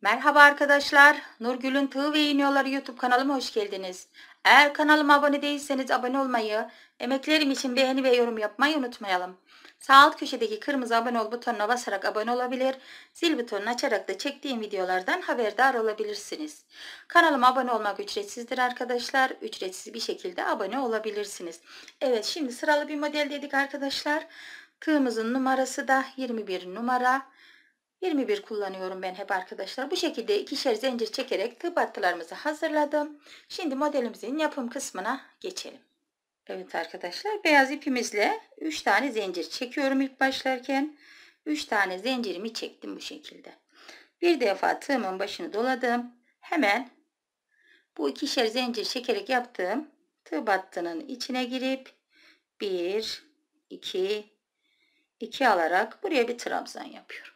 Merhaba arkadaşlar. Nurgül'ün Tığ ve İğniyorları YouTube kanalıma hoş geldiniz. Eğer kanalıma abone değilseniz abone olmayı, emeklerim için beğeni ve yorum yapmayı unutmayalım. Sağ alt köşedeki kırmızı abone ol butonuna basarak abone olabilir, zil butonunu açarak da çektiğim videolardan haberdar olabilirsiniz. Kanalıma abone olmak ücretsizdir arkadaşlar. Ücretsiz bir şekilde abone olabilirsiniz. Evet şimdi sıralı bir model dedik arkadaşlar. Tığımızın numarası da 21 numara. 21 kullanıyorum ben hep arkadaşlar. Bu şekilde ikişer zincir çekerek tığ battılarımızı hazırladım. Şimdi modelimizin yapım kısmına geçelim. Evet arkadaşlar beyaz ipimizle 3 tane zincir çekiyorum ilk başlarken. 3 tane zincirimi çektim bu şekilde. Bir defa tığımın başını doladım. Hemen bu ikişer zincir çekerek yaptığım tığ battının içine girip 1 2 2 alarak buraya bir trabzan yapıyorum.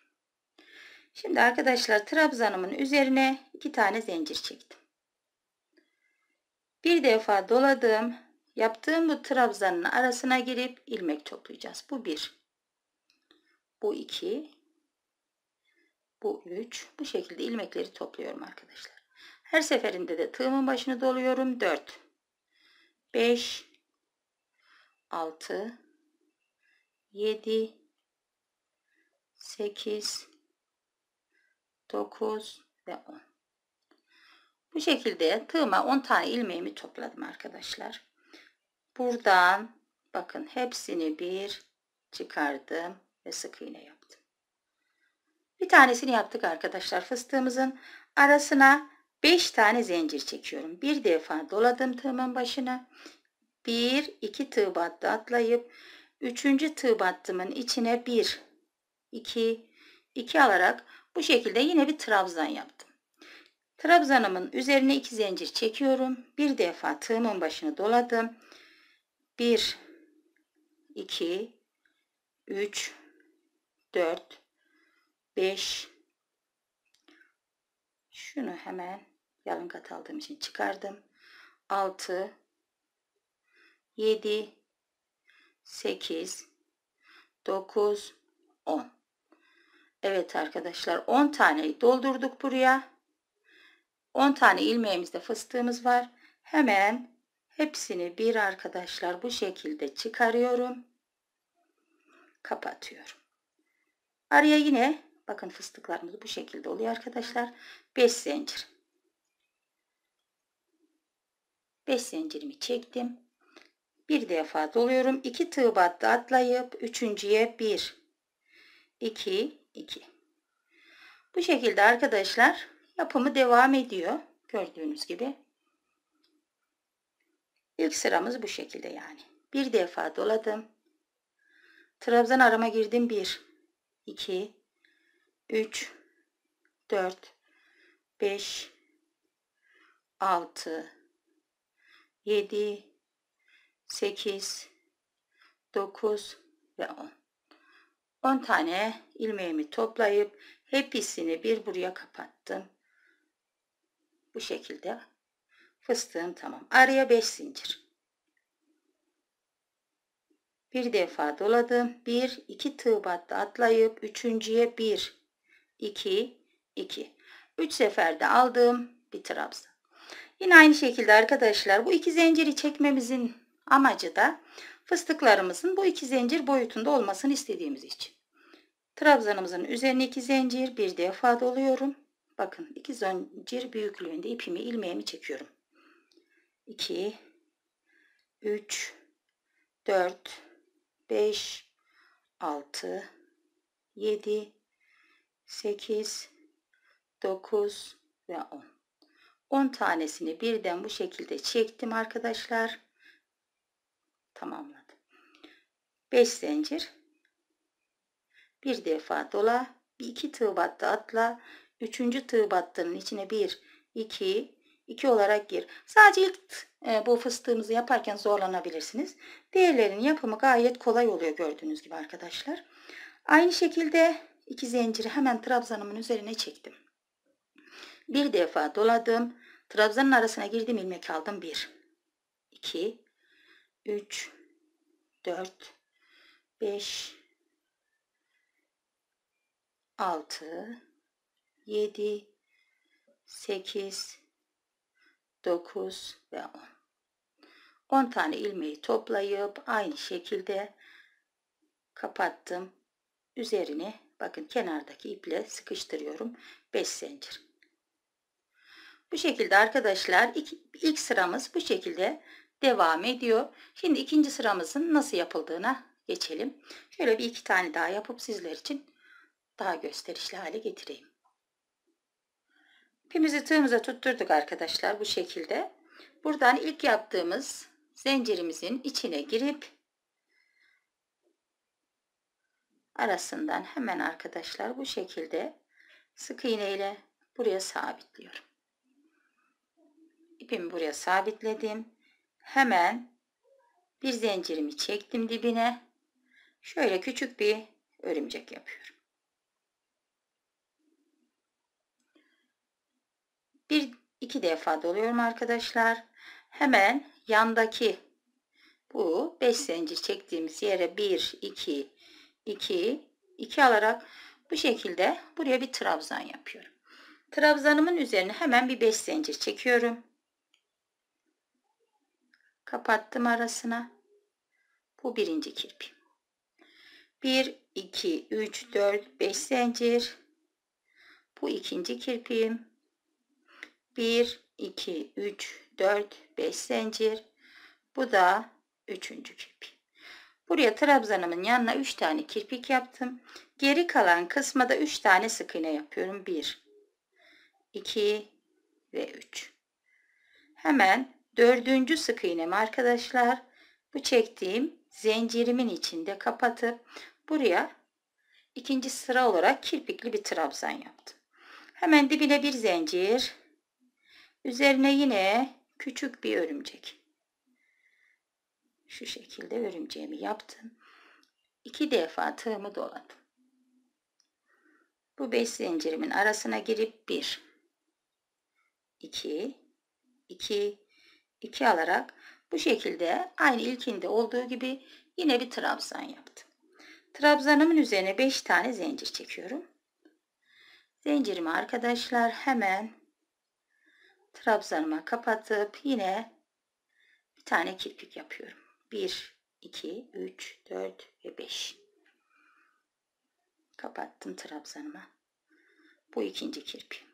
Şimdi arkadaşlar trabzanımın üzerine iki tane zincir çektim. Bir defa doladım. Yaptığım bu trabzanın arasına girip ilmek toplayacağız. Bu bir. Bu iki. Bu üç. Bu şekilde ilmekleri topluyorum arkadaşlar. Her seferinde de tığımın başını doluyorum. Dört. Beş. Altı. Yedi. Sekiz. 9 ve 10. Bu şekilde tığıma 10 tane ilmeğimi topladım arkadaşlar. Buradan bakın hepsini bir çıkardım ve sık iğne yaptım. Bir tanesini yaptık arkadaşlar fıstığımızın arasına 5 tane zincir çekiyorum. Bir defa doladım tığımın başına. 1 2 tığ battı atlayıp 3. tığ battımın içine 1 2 2 alarak bu şekilde yine bir trabzan yaptım. Trabzanımın üzerine iki zincir çekiyorum. Bir defa tığımın başını doladım. 1 2 3 4 5 şunu hemen yalın kat aldığım için çıkardım. 6 7 8 9 10 Evet arkadaşlar 10 taneyi doldurduk buraya. 10 tane ilmeğimizde fıstığımız var. Hemen hepsini bir arkadaşlar bu şekilde çıkarıyorum. Kapatıyorum. Araya yine bakın fıstıklarımız bu şekilde oluyor arkadaşlar. 5 zincir. 5 zincirimi çektim. Bir defa doluyorum. 2 tığ battı atlayıp üçüncüye 1 2 2. Bu şekilde arkadaşlar yapımı devam ediyor. Gördüğünüz gibi. İlk sıramız bu şekilde yani. Bir defa doladım. Trabzan arama girdim 1, 2, 3, 4, 5, 6, 7, 8, 9 ve 10. 10 tane ilmeğimi toplayıp hepsini bir buraya kapattım. Bu şekilde fıstığım tamam. Araya 5 zincir. Bir defa doladım. 1 2 tığ battı atlayıp üçüncüye 1 2 2. 3 seferde aldım bir trabzan. Yine aynı şekilde arkadaşlar bu iki zinciri çekmemizin amacı da fıstıklarımızın bu iki zincir boyutunda olmasını istediğimiz için. Trabzanımızın üzerine iki zincir bir defa doluyorum. Bakın iki zincir büyüklüğünde ipimi ilmeğimi çekiyorum. 2 3 4 5 6 7 8 9 ve 10. 10 tanesini birden bu şekilde çektim arkadaşlar. Tamamladım. 5 zincir bir defa dola bir iki tığ battı atla üçüncü tığ battının içine bir iki iki olarak gir sadece ilk e, bu fıstığımızı yaparken zorlanabilirsiniz diğerlerinin yapımı gayet kolay oluyor gördüğünüz gibi arkadaşlar aynı şekilde iki zinciri hemen trabzanımın üzerine çektim bir defa doladım trabzanın arasına girdim ilmek aldım bir iki üç dört. 5 6 7 8 9 ve 10 10 tane ilmeği toplayıp aynı şekilde kapattım üzerini bakın kenardaki iple sıkıştırıyorum 5 zincir bu şekilde arkadaşlar ilk, ilk sıramız bu şekilde devam ediyor şimdi ikinci sıramızın nasıl yapıldığına geçelim. Şöyle bir iki tane daha yapıp sizler için daha gösterişli hale getireyim. İpimizi tığımıza tutturduk arkadaşlar bu şekilde. Buradan ilk yaptığımız zincirimizin içine girip arasından hemen arkadaşlar bu şekilde sık iğne ile buraya sabitliyorum. İpimi buraya sabitledim. Hemen bir zincirimi çektim dibine. Şöyle küçük bir örümcek yapıyorum. Bir iki defa doluyorum arkadaşlar. Hemen yandaki bu 5 zincir çektiğimiz yere 1 2 2 2 alarak bu şekilde buraya bir trabzan yapıyorum. Trabzanımın üzerine hemen bir 5 zincir çekiyorum. Kapattım arasına. Bu birinci kirpim. 1 2 3 4 5 zincir bu ikinci kirpiğim 1 2 3 4 5 zincir bu da üçüncü kirpiğim buraya trabzanımın yanına 3 tane kirpik yaptım geri kalan kısma da 3 tane sık iğne yapıyorum 1 2 ve 3 hemen dördüncü sık iğnemi arkadaşlar bu çektiğim zincirimin içinde kapatıp Buraya ikinci sıra olarak kirpikli bir trabzan yaptım. Hemen dibine bir zincir. Üzerine yine küçük bir örümcek. Şu şekilde örümceğimi yaptım. İki defa tığımı doladım. Bu beş zincirimin arasına girip bir, iki, iki, iki alarak bu şekilde aynı ilkinde olduğu gibi yine bir trabzan yaptım. Trabzanımın üzerine 5 tane zincir çekiyorum. Zincirimi arkadaşlar hemen trabzanıma kapatıp yine bir tane kirpik yapıyorum. 1, 2, 3, 4 ve 5. Kapattım trabzanıma. Bu ikinci kirpiğim.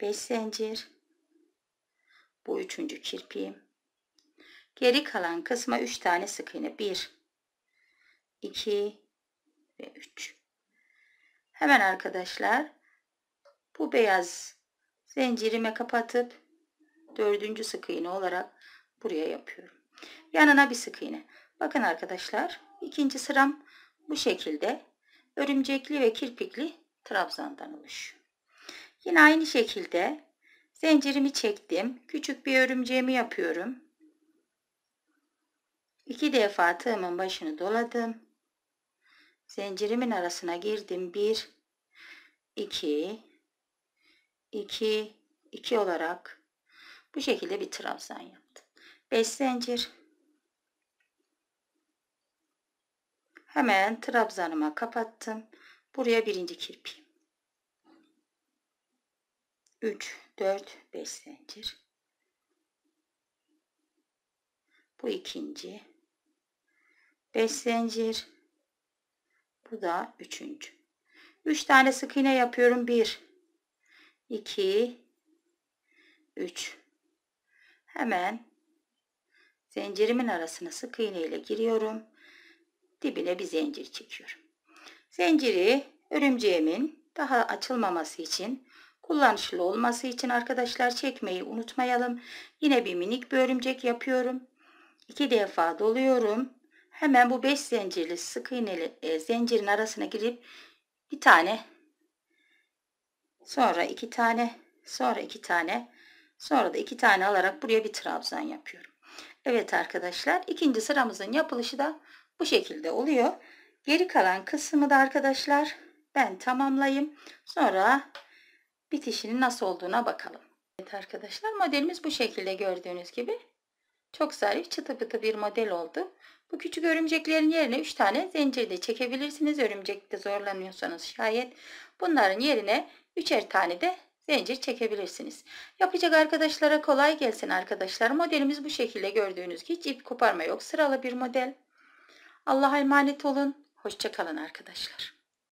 5 zincir. Bu üçüncü kirpiğim. Geri kalan kısma 3 tane sık iğne. 1, 2 ve 3. Hemen arkadaşlar bu beyaz zincirime kapatıp dördüncü sık iğne olarak buraya yapıyorum. Yanına bir sık iğne. Bakın arkadaşlar ikinci sıram bu şekilde örümcekli ve kirpikli trabzandan oluşuyor. Yine aynı şekilde zincirimi çektim. Küçük bir örümceğimi yapıyorum. İki defa tığımın başını doladım. Zincirimin arasına girdim. 1 2 2 2 olarak bu şekilde bir trabzan yaptım. 5 zincir. Hemen trabzanıma kapattım. Buraya birinci kirpi. 3 4 5 zincir. Bu ikinci. 5 zincir. Bu da üçüncü. Üç tane sık iğne yapıyorum. Bir, iki, üç. Hemen zincirimin arasına sık iğne ile giriyorum. Dibine bir zincir çekiyorum. Zinciri örümceğimin daha açılmaması için kullanışlı olması için arkadaşlar çekmeyi unutmayalım. Yine bir minik bir örümcek yapıyorum. İki defa doluyorum hemen bu 5 zincirli sık iğneli e, zincirin arasına girip bir tane sonra iki tane sonra iki tane sonra da iki tane alarak buraya bir trabzan yapıyorum. Evet arkadaşlar ikinci sıramızın yapılışı da bu şekilde oluyor. Geri kalan kısmı da arkadaşlar ben tamamlayayım. Sonra bitişinin nasıl olduğuna bakalım. Evet arkadaşlar modelimiz bu şekilde gördüğünüz gibi. Çok zarif çıtı pıtı bir model oldu. Bu küçük örümceklerin yerine 3 tane zincir de çekebilirsiniz. Örümcekte zorlanıyorsanız şayet. Bunların yerine 3'er tane de zincir çekebilirsiniz. Yapacak arkadaşlara kolay gelsin arkadaşlar. Modelimiz bu şekilde gördüğünüz hiç ip koparma yok. Sıralı bir model. Allah'a emanet olun. Hoşçakalın arkadaşlar.